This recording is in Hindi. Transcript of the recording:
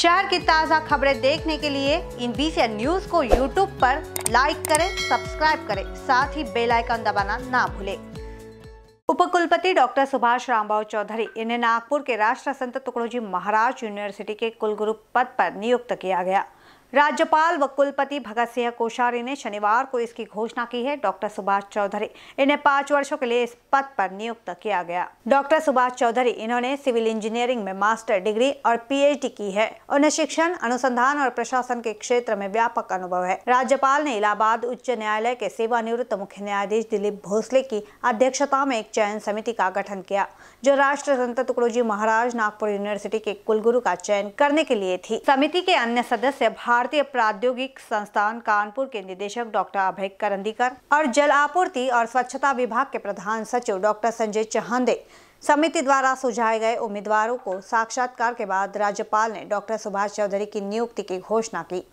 शहर की ताज़ा खबरें देखने के लिए इन बीसी न्यूज को यूट्यूब पर लाइक करें सब्सक्राइब करें साथ ही बेल आइकन दबाना ना भूलें उपकुलपति डॉक्टर सुभाष रामबाव चौधरी इन्हें नागपुर के राष्ट्र संत टुकड़ोजी महाराज यूनिवर्सिटी के कुलगुरु पद पर नियुक्त किया गया राज्यपाल व कुलपति भगत सिंह कोश्यारी ने शनिवार को इसकी घोषणा की है डॉक्टर सुभाष चौधरी इन्हें पाँच वर्षों के लिए इस पद पर नियुक्त किया गया डॉक्टर सुभाष चौधरी इन्होंने सिविल इंजीनियरिंग में मास्टर डिग्री और पीएचडी की है उन्हें शिक्षण अनुसंधान और प्रशासन के क्षेत्र में व्यापक अनुभव है राज्यपाल ने इलाहाबाद उच्च न्यायालय के सेवानिवृत्त मुख्य न्यायाधीश दिलीप भोसले की अध्यक्षता में एक चयन समिति का गठन किया जो राष्ट्र संत टुकड़ोजी महाराज नागपुर यूनिवर्सिटी के कुलगुरु का चयन करने के लिए थी समिति के अन्य सदस्य भारत भारतीय प्रौद्योगिक संस्थान कानपुर के निदेशक डॉक्टर अभय करंदीकर और जल आपूर्ति और स्वच्छता विभाग के प्रधान सचिव डॉक्टर संजय चहंदे समिति द्वारा सुझाए गए उम्मीदवारों को साक्षात्कार के बाद राज्यपाल ने डॉक्टर सुभाष चौधरी की नियुक्ति की घोषणा की